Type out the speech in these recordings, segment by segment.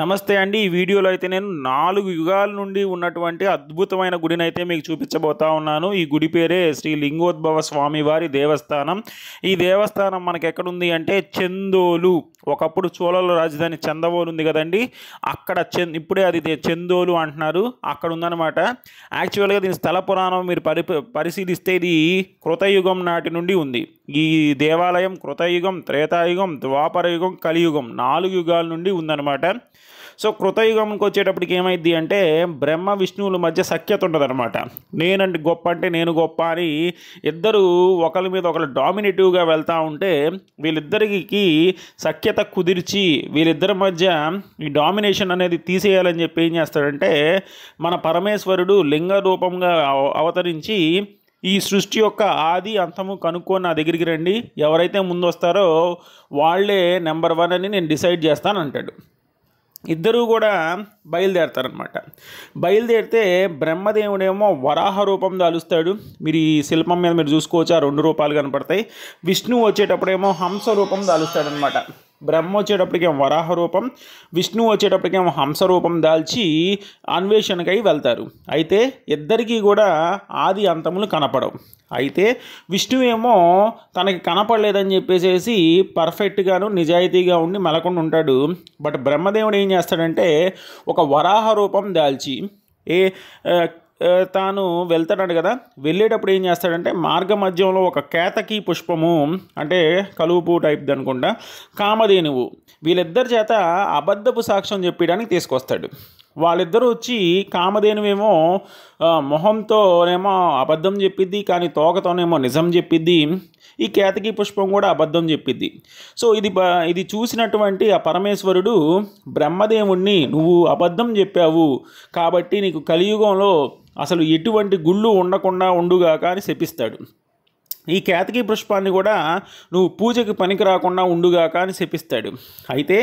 నమస్తే అండి ఈ వీడియోలో అయితే నేను నాలుగు యుగాల నుండి ఉన్నటువంటి అద్భుతమైన గుడిని అయితే మీకు చూపించబోతా ఉన్నాను ఈ గుడి పేరే శ్రీ లింగోద్భవ స్వామివారి దేవస్థానం ఈ దేవస్థానం మనకి ఎక్కడుంది అంటే చందోలు ఒకప్పుడు చోళల రాజధాని చందవోలు ఉంది కదండి అక్కడ ఇప్పుడే అది చందోలు అంటున్నారు అక్కడ ఉందన్నమాట యాక్చువల్గా దీని స్థల పురాణం మీరు పరి పరిశీలిస్తే ఇది కృతయుగం నాటి నుండి ఉంది ఈ దేవాలయం కృతయుగం త్రేతాయుగం ద్వాపరయుగం కలియుగం నాలుగు యుగాల నుండి ఉందన్నమాట సో కృతయుగంకి వచ్చేటప్పటికి ఏమైంది అంటే బ్రహ్మ విష్ణువుల మధ్య సఖ్యత ఉండదన్నమాట నేనంటే గొప్ప అంటే నేను గొప్ప అని ఇద్దరు ఒకరి మీద ఒకరు డామినేటివ్గా వెళ్తూ ఉంటే వీళ్ళిద్దరికి సఖ్యత కుదిర్చి వీళ్ళిద్దరి మధ్య ఈ డామినేషన్ అనేది తీసేయాలని చెప్పి ఏం చేస్తాడంటే మన పరమేశ్వరుడు లింగ రూపంగా అవతరించి ఈ సృష్టి యొక్క ఆది అంతము కనుక్కొని నా దగ్గరికి రండి ఎవరైతే ముందు వస్తారో వాళ్ళే నెంబర్ వన్ అని నేను డిసైడ్ చేస్తానంటాడు ఇద్దరూ కూడా బయలుదేరతారనమాట బయలుదేరితే బ్రహ్మదేవుడేమో వరాహ రూపం దాలుస్తాడు మీరు ఈ శిల్పం మీద మీరు చూసుకోవచ్చు ఆ రెండు రూపాలు కనపడతాయి విష్ణువు వచ్చేటప్పుడేమో హంస రూపం దాలుస్తాడనమాట బ్రహ్మ వచ్చేటప్పటికేం వరాహ రూపం విష్ణువు వచ్చేటప్పటికేం హంస రూపం దాల్చి అన్వేషణకై వెళ్తారు అయితే ఇద్దరికీ కూడా ఆది అంతములు కనపడవు అయితే విష్ణువేమో తనకి కనపడలేదని చెప్పేసేసి పర్ఫెక్ట్గాను నిజాయితీగా ఉండి మెలకుండా ఉంటాడు బట్ బ్రహ్మదేవుడు ఏం చేస్తాడంటే ఒక వరాహ రూపం దాల్చి ఏ తాను వెళ్తాడు కదా వెళ్ళేటప్పుడు ఏం చేస్తాడంటే మార్గ మధ్యంలో ఒక కేతకి పుష్పము అంటే కలువుపు టైప్ది అనుకుంటా కామధేనువు వీళ్ళిద్దరి చేత అబద్ధపు సాక్ష్యం చెప్పడానికి తీసుకొస్తాడు వాళ్ళిద్దరూ వచ్చి కామధేనువేమో మొహంతోనేమో అబద్ధం చెప్పిద్ది కానీ తోకతోనేమో నిజం చెప్పిద్ది ఈ కేతకి పుష్పం కూడా అబద్ధం చెప్పిద్ది సో ఇది ఇది చూసినటువంటి ఆ పరమేశ్వరుడు బ్రహ్మదేవుణ్ణి నువ్వు అబద్ధం చెప్పావు కాబట్టి నీకు కలియుగంలో అసలు ఎటువంటి గుళ్ళు ఉండకుండా ఉండుగాక అని శపిస్తాడు ఈ కేతకి పుష్పాన్ని కూడా నువ్వు పూజకి పనికి రాకుండా ఉండుగాక అని శపిస్తాడు అయితే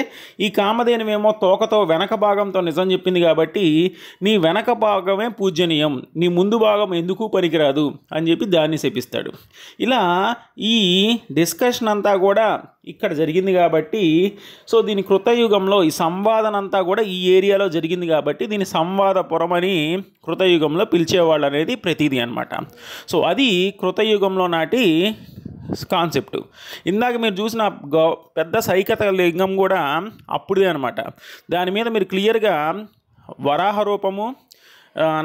ఈ కామధేనువేమో తోకతో వెనక భాగంతో నిజం చెప్పింది కాబట్టి నీ వెనక భాగమే పూజనీయం నీ ముందు భాగం ఎందుకు పనికిరాదు అని చెప్పి దాన్ని శపిస్తాడు ఇలా ఈ డిస్కషన్ అంతా కూడా ఇక్కడ జరిగింది కాబట్టి సో దీని కృతయుగంలో ఈ సంవాదం అంతా కూడా ఈ ఏరియాలో జరిగింది కాబట్టి దీని సంవాదపురం అని కృతయుగంలో పిలిచేవాళ్ళు అనేది ప్రతిదీ అనమాట సో అది కృతయుగంలో నాటి నాటి కాన్సెప్ట్ ఇందాక మీరు చూసిన పెద్ద సైకత లింగం కూడా అప్పుడే అనమాట దాని మీద మీరు క్లియర్గా వరాహ రూపము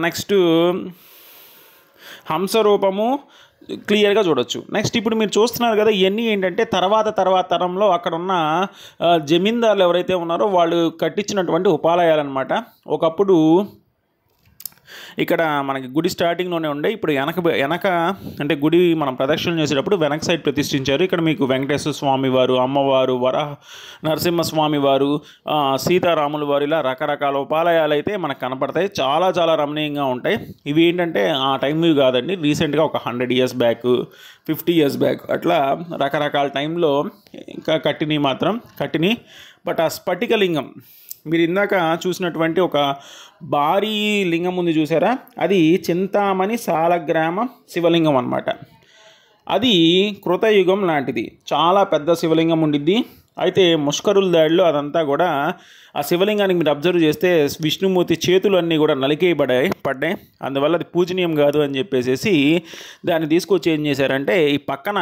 నెక్స్ట్ హంస రూపము క్లియర్గా చూడొచ్చు నెక్స్ట్ ఇప్పుడు మీరు చూస్తున్నారు కదా ఇవన్నీ ఏంటంటే తర్వాత తర్వాత తరంలో అక్కడ ఉన్న జమీందారులు ఎవరైతే ఉన్నారో వాళ్ళు కట్టించినటువంటి అనమాట ఒకప్పుడు ఇక్కడ మనకి గుడి స్టార్టింగ్లోనే ఉండే ఇప్పుడు వెనక వెనక అంటే గుడి మనం ప్రదక్షిణం చేసేటప్పుడు వెనక సైడ్ ప్రతిష్ఠించారు ఇక్కడ మీకు వెంకటేశ్వర స్వామి వారు అమ్మవారు వరహ నరసింహస్వామి వారు సీతారాముల వారు ఇలా రకరకాల ఉపాలయాలు అయితే మనకు కనపడతాయి చాలా చాలా రమణీయంగా ఉంటాయి ఇవి ఏంటంటే ఆ టైం కాదండి రీసెంట్గా ఒక hundred years back fifty years back అట్లా రకరకాల టైంలో ఇంకా కట్టినవి మాత్రం కట్టినవి బట్ ఆ స్ఫటికలింగం మీరు ఇందాక చూసినటువంటి ఒక భారీ లింగం ఉంది చూసారా అది చింతామణి సాలగ్రామ శివలింగం అనమాట అది కృతయుగం లాంటిది చాలా పెద్ద శివలింగం ఉండిద్ది అయితే ముష్కరుల దాడిలో అదంతా కూడా ఆ శివలింగానికి మీరు అబ్జర్వ్ చేస్తే విష్ణుమూర్తి చేతులు అన్నీ కూడా నలికేయబడాయి పడ్డాయి అందువల్ల అది పూజనీయం కాదు అని చెప్పేసి దాన్ని తీసుకొచ్చి ఏం చేశారంటే ఈ పక్కన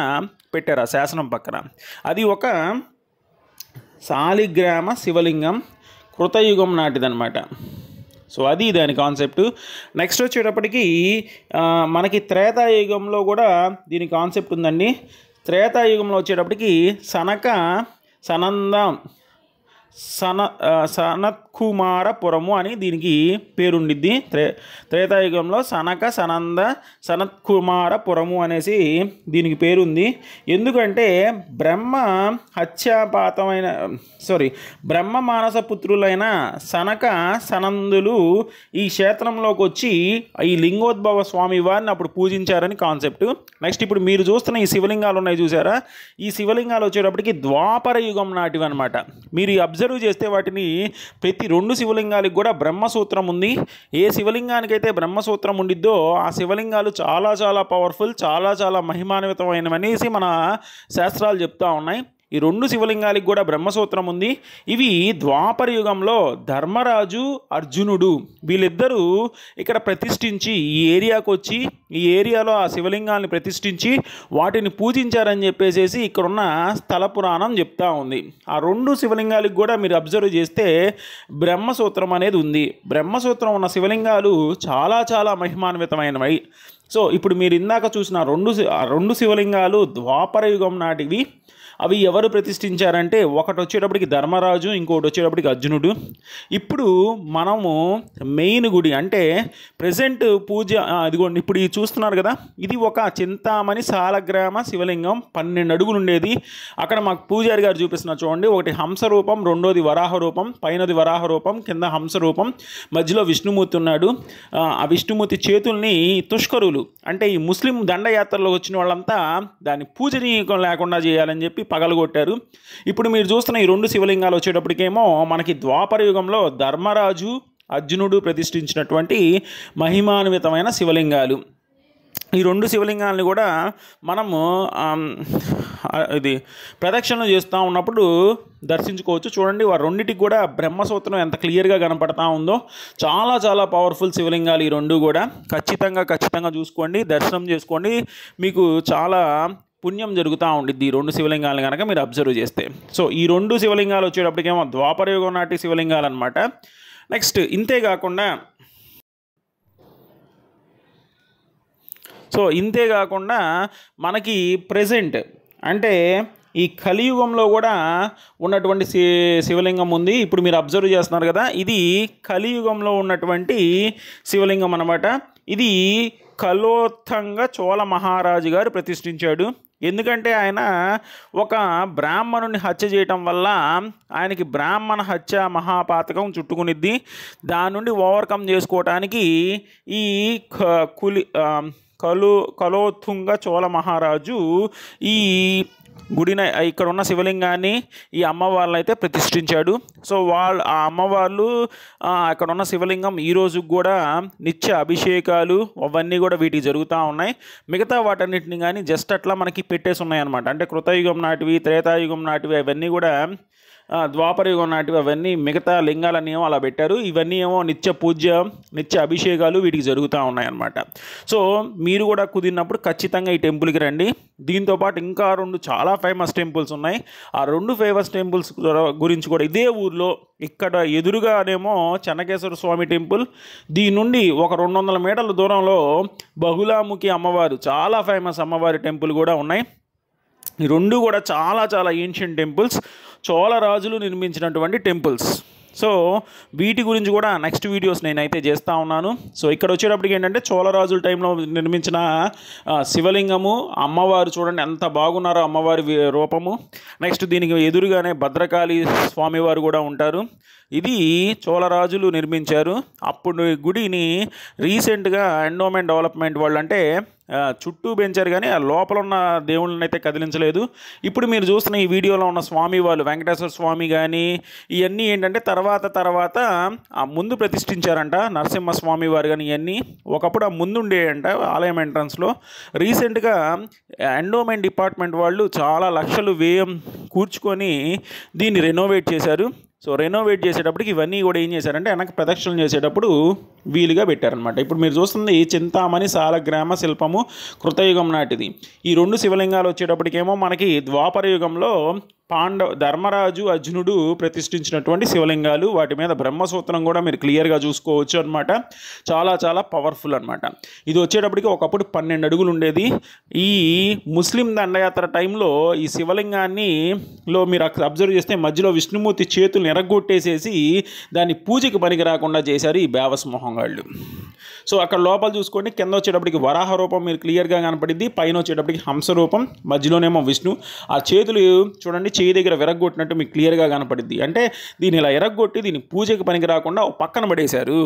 పెట్టారు ఆ శాసనం పక్కన అది ఒక సాలిగ్రామ శివలింగం కృతయుగం నాటిదనమాట సో అది దాని కాన్సెప్ట్ నెక్స్ట్ వచ్చేటప్పటికి మనకి త్రేతాయుగంలో కూడా దీని కాన్సెప్ట్ ఉందండి త్రేతాయుగంలో వచ్చేటప్పటికి సనక సనందం సన సనత్కుమారపురము అని దీనికి పేరుండిద్ది త్రే త్రేతాయుగంలో సనక సనంద సనత్కుమారపురము అనేసి దీనికి పేరుంది ఎందుకంటే బ్రహ్మ హత్యాపాతమైన సారీ బ్రహ్మ మానస పుత్రులైన సనక సనందులు ఈ క్షేత్రంలోకి వచ్చి ఈ లింగోద్భవ స్వామి వారిని అప్పుడు పూజించారని కాన్సెప్ట్ నెక్స్ట్ ఇప్పుడు మీరు చూస్తున్న ఈ శివలింగాలు ఉన్నాయి చూసారా ఈ శివలింగాలు వచ్చేటప్పటికి ద్వాపర యుగం నాటివి అనమాట మీరు ఈ అబ్జర్వ్ అబ్జర్వ్ చేస్తే వాటిని ప్రతి రెండు శివలింగాలకు కూడా బ్రహ్మసూత్రం ఉంది ఏ శివలింగానికైతే బ్రహ్మసూత్రం ఉండిద్దో ఆ శివలింగాలు చాలా చాలా పవర్ఫుల్ చాలా చాలా అనేసి మన శాస్త్రాలు చెప్తా ఉన్నాయి ఈ రెండు శివలింగాలకు కూడా బ్రహ్మసూత్రం ఉంది ఇవి ద్వాపర యుగంలో ధర్మరాజు అర్జునుడు వీళ్ళిద్దరూ ఇక్కడ ప్రతిష్ఠించి ఈ ఏరియాకు వచ్చి ఈ ఏరియాలో ఆ శివలింగాల్ని ప్రతిష్ఠించి వాటిని పూజించారని చెప్పేసేసి ఇక్కడున్న స్థల పురాణం చెప్తా ఉంది ఆ రెండు శివలింగాలకు కూడా మీరు అబ్జర్వ్ చేస్తే బ్రహ్మసూత్రం అనేది ఉంది బ్రహ్మసూత్రం ఉన్న శివలింగాలు చాలా చాలా మహిమాన్వితమైనవి సో ఇప్పుడు మీరు ఇందాక చూసిన రెండు రెండు శివలింగాలు ద్వాపర యుగం నాటివి అవి ఎవరు ప్రతిష్ఠించారంటే ఒకటి వచ్చేటప్పటికి ధర్మరాజు ఇంకోటి వచ్చేటప్పటికి అర్జునుడు ఇప్పుడు మనము మెయిన్ గుడి అంటే ప్రజెంట్ పూజ ఇదిగోండి ఇప్పుడు చూస్తున్నారు కదా ఇది ఒక చింతామణి సాలగ్రామ శివలింగం పన్నెండు అడుగులు ఉండేది అక్కడ మాకు పూజారి గారు చూపిస్తున్నారు చూడండి ఒకటి హంస రూపం రెండోది వరాహ రూపం పైనది వరాహ రూపం కింద హంస రూపం మధ్యలో విష్ణుమూర్తి ఉన్నాడు ఆ విష్ణుమూర్తి చేతుల్ని తుష్కరు హిందువులు అంటే ఈ ముస్లిం దండయాత్రలో వచ్చిన వాళ్ళంతా దాన్ని పూజనీయకం లేకుండా చేయాలని చెప్పి పగలగొట్టారు ఇప్పుడు మీరు చూస్తున్న ఈ రెండు శివలింగాలు వచ్చేటప్పటికేమో మనకి ద్వాపర యుగంలో ధర్మరాజు అర్జునుడు ప్రతిష్ఠించినటువంటి మహిమాన్వితమైన శివలింగాలు ఈ రెండు శివలింగాలను కూడా మనము ఇది ప్రదక్షిణలు చేస్తూ ఉన్నప్పుడు దర్శించుకోవచ్చు చూడండి వారు రెండింటికి కూడా బ్రహ్మసూత్రం ఎంత క్లియర్గా కనపడతా ఉందో చాలా చాలా పవర్ఫుల్ శివలింగాలు ఈ రెండు కూడా ఖచ్చితంగా ఖచ్చితంగా చూసుకోండి దర్శనం చేసుకోండి మీకు చాలా పుణ్యం జరుగుతూ ఉండిద్ది ఈ రెండు శివలింగాలను కనుక మీరు అబ్జర్వ్ చేస్తే సో ఈ రెండు శివలింగాలు వచ్చేటప్పటికేమో ద్వాపరయుగం నాటి శివలింగాలు అనమాట నెక్స్ట్ ఇంతే కాకుండా సో ఇంతే కాకుండా మనకి ప్రజెంట్ అంటే ఈ కలియుగంలో కూడా ఉన్నటువంటి శి శివలింగం ఉంది ఇప్పుడు మీరు అబ్జర్వ్ చేస్తున్నారు కదా ఇది కలియుగంలో ఉన్నటువంటి శివలింగం అనమాట ఇది కలోత్తంగా చోళ మహారాజు గారు ప్రతిష్ఠించాడు ఎందుకంటే ఆయన ఒక బ్రాహ్మణుని హత్య చేయటం వల్ల ఆయనకి బ్రాహ్మణ హత్య మహాపాతకం చుట్టుకునిద్ది దాని నుండి ఓవర్కమ్ చేసుకోవటానికి ఈ కులి కలు కలోత్తుంగ చోళ మహారాజు ఈ గుడిన ఇక్కడ ఉన్న శివలింగాన్ని ఈ అమ్మవార్లు అయితే ప్రతిష్ఠించాడు సో వాళ్ళు ఆ అమ్మవార్లు అక్కడ ఉన్న శివలింగం ఈరోజు కూడా నిత్య అభిషేకాలు అవన్నీ కూడా వీటికి జరుగుతూ ఉన్నాయి మిగతా వాటన్నిటిని కానీ జస్ట్ అట్లా మనకి పెట్టేసి ఉన్నాయన్నమాట అంటే కృతయుగం నాటివి త్రేతాయుగం నాటివి అవన్నీ కూడా ద్వాపరయుగం నాటివి అవన్నీ మిగతా లింగాలన్నీ ఏమో అలా పెట్టారు ఇవన్నీ ఏమో నిత్య పూజ నిత్య అభిషేకాలు వీటికి జరుగుతూ ఉన్నాయన్నమాట సో మీరు కూడా కుదిరినప్పుడు ఖచ్చితంగా ఈ టెంపుల్కి రండి దీంతోపాటు ఇంకా రెండు చాలా ఫేమస్ టెంపుల్స్ ఉన్నాయి ఆ రెండు ఫేమస్ టెంపుల్స్ గురించి కూడా ఇదే ఊర్లో ఇక్కడ ఎదురుగానేమో చెన్నకేశ్వర స్వామి టెంపుల్ దీని నుండి ఒక రెండు వందల మీటర్ల దూరంలో బహుళాముఖి అమ్మవారు చాలా ఫేమస్ అమ్మవారి టెంపుల్ కూడా ఉన్నాయి ఈ రెండు కూడా చాలా చాలా ఏన్షియన్ టెంపుల్స్ చోళ రాజులు నిర్మించినటువంటి టెంపుల్స్ సో వీటి గురించి కూడా నెక్స్ట్ వీడియోస్ నేనైతే చేస్తూ ఉన్నాను సో ఇక్కడ వచ్చేటప్పటికి ఏంటంటే చోళరాజుల టైంలో నిర్మించిన శివలింగము అమ్మవారు చూడండి ఎంత బాగున్నారో అమ్మవారి రూపము నెక్స్ట్ దీనికి ఎదురుగానే భద్రకాళి స్వామివారు కూడా ఉంటారు ఇది చోళరాజులు నిర్మించారు అప్పుడు గుడిని రీసెంట్గా ఎండోమెంట్ డెవలప్మెంట్ వాళ్ళు అంటే చుట్టూ పెంచారు కానీ ఆ లోపల ఉన్న దేవుళ్ళని అయితే కదిలించలేదు ఇప్పుడు మీరు చూస్తున్న ఈ వీడియోలో ఉన్న స్వామి వాళ్ళు వెంకటేశ్వర స్వామి కానీ ఇవన్నీ ఏంటంటే తర్వాత తర్వాత ఆ ముందు ప్రతిష్ఠించారంట నరసింహ స్వామి వారు కానీ ఇవన్నీ ఒకప్పుడు ఆ ముందు ఉండేయంట ఆలయం ఎంట్రన్స్లో రీసెంట్గా ఎండోమెంట్ డిపార్ట్మెంట్ వాళ్ళు చాలా లక్షలు వ్యయం కూర్చుకొని దీన్ని రెనోవేట్ చేశారు సో రెనోవేట్ చేసేటప్పటికి ఇవన్నీ కూడా ఏం చేశారంటే వెనక ప్రదక్షిణలు చేసేటప్పుడు వీలుగా పెట్టారనమాట ఇప్పుడు మీరు చూస్తుంది చింతామణి సాలగ్రామ శిల్పము కృతయుగం నాటిది ఈ రెండు శివలింగాలు వచ్చేటప్పటికేమో మనకి ద్వాపర యుగంలో పాండవ ధర్మరాజు అర్జునుడు ప్రతిష్ఠించినటువంటి శివలింగాలు వాటి మీద బ్రహ్మసూత్రం కూడా మీరు క్లియర్గా చూసుకోవచ్చు అనమాట చాలా చాలా పవర్ఫుల్ అనమాట ఇది వచ్చేటప్పటికి ఒకప్పుడు పన్నెండు అడుగులు ఉండేది ఈ ముస్లిం దండయాత్ర టైంలో ఈ శివలింగాన్ని లో మీరు అబ్జర్వ్ చేస్తే మధ్యలో విష్ణుమూర్తి చేతులు ఎరగొట్టేసేసి దాన్ని పూజకి పనికి రాకుండా చేశారు ఈ బేవస్మోహం మొహం వాళ్ళు సో అక్కడ లోపల చూసుకోండి కింద వచ్చేటప్పటికి వరాహ రూపం మీరు క్లియర్గా కనపడింది పైన వచ్చేటప్పటికి హంస రూపం మధ్యలోనేమో విష్ణు ఆ చేతులు చూడండి చేయి దగ్గర విరగొట్టినట్టు మీకు క్లియర్గా కనపడింది అంటే దీన్ని ఇలా ఎరగొట్టి దీన్ని పూజకి పనికి రాకుండా పక్కన పడేశారు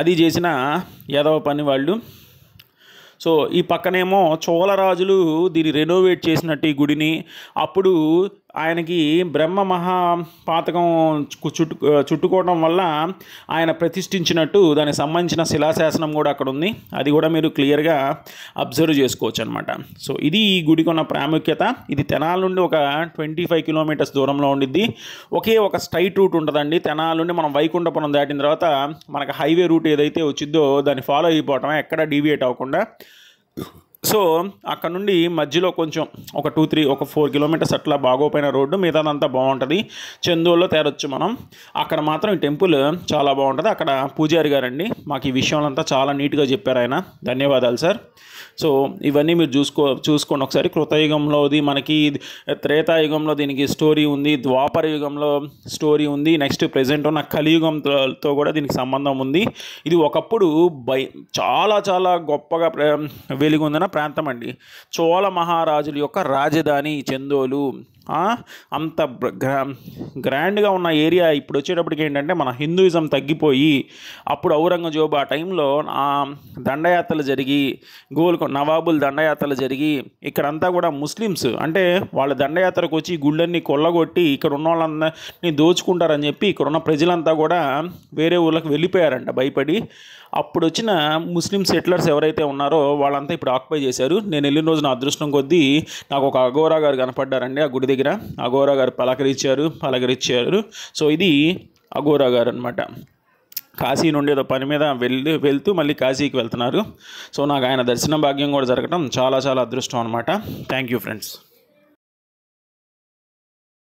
అది చేసిన యాదవ పని వాళ్ళు సో ఈ పక్కనేమో చోళరాజులు దీన్ని రెనోవేట్ చేసినట్టు ఈ గుడిని అప్పుడు ఆయనకి బ్రహ్మ మహా పాతకం చుట్టు చుట్టుకోవడం వల్ల ఆయన ప్రతిష్ఠించినట్టు దానికి సంబంధించిన శిలాశాసనం కూడా అక్కడ ఉంది అది కూడా మీరు క్లియర్గా అబ్జర్వ్ చేసుకోవచ్చు అనమాట సో ఇది ఈ గుడికి ఉన్న ప్రాముఖ్యత ఇది తెనాల నుండి ఒక ట్వంటీ ఫైవ్ కిలోమీటర్స్ దూరంలో ఉండిద్ది ఒకే ఒక స్ట్రైట్ రూట్ ఉంటుందండి తెనాల నుండి మనం వైకుంఠపురం దాటిన తర్వాత మనకు హైవే రూట్ ఏదైతే వచ్చిందో దాన్ని ఫాలో అయిపోవటం ఎక్కడ డీవియేట్ అవ్వకుండా సో అక్కడ నుండి మధ్యలో కొంచెం ఒక టూ త్రీ ఒక ఫోర్ కిలోమీటర్స్ అట్లా బాగోపోయిన రోడ్డు మిగతాదంతా బాగుంటుంది చందూరులో తేరొచ్చు మనం అక్కడ మాత్రం ఈ టెంపుల్ చాలా బాగుంటుంది అక్కడ పూజారి గారండి మాకు ఈ విషయాలంతా చాలా నీట్గా చెప్పారు ఆయన ధన్యవాదాలు సార్ సో ఇవన్నీ మీరు చూసుకో చూసుకోండి ఒకసారి కృతయుగంలోది మనకి త్రేతాయుగంలో దీనికి స్టోరీ ఉంది ద్వాపర యుగంలో స్టోరీ ఉంది నెక్స్ట్ ప్రజెంట్ ఉన్న కలియుగంతో కూడా దీనికి సంబంధం ఉంది ఇది ఒకప్పుడు బై చాలా చాలా గొప్పగా వెలిగొందిన ప్రాంతం అండి చోళ మహారాజుల యొక్క రాజధాని చందోలు అంత గ్రా గ్రాండ్గా ఉన్న ఏరియా ఇప్పుడు వచ్చేటప్పటికి ఏంటంటే మన హిందూయిజం తగ్గిపోయి అప్పుడు ఔరంగజోబు ఆ టైంలో దండయాత్రలు జరిగి గోల్కొ నవాబుల దండయాత్రలు జరిగి ఇక్కడంతా కూడా ముస్లిమ్స్ అంటే వాళ్ళ దండయాత్రకు వచ్చి గుళ్ళన్ని కొల్లగొట్టి ఇక్కడ ఉన్న వాళ్ళందరినీ దోచుకుంటారని చెప్పి ఇక్కడ ఉన్న ప్రజలంతా కూడా వేరే ఊళ్ళకి వెళ్ళిపోయారంట భయపడి అప్పుడు వచ్చిన ముస్లిం సెటిలర్స్ ఎవరైతే ఉన్నారో వాళ్ళంతా ఇప్పుడు ఆక్యుపై చేశారు నేను వెళ్ళిన రోజు నా అదృష్టం కొద్దీ నాకు ఒక అఘోరా గారు కనపడ్డారండి ఆ గుడి దగ్గర దగ్గర అఘోరా గారు పలకరించారు పలకరించారు సో ఇది అఘోరా గారు అనమాట కాశీ నుండి ఏదో పని మీద వెళ్ళి వెళ్తూ మళ్ళీ కాశీకి వెళ్తున్నారు సో నాకు ఆయన దర్శన భాగ్యం కూడా జరగడం చాలా చాలా అదృష్టం అనమాట థ్యాంక్ యూ ఫ్రెండ్స్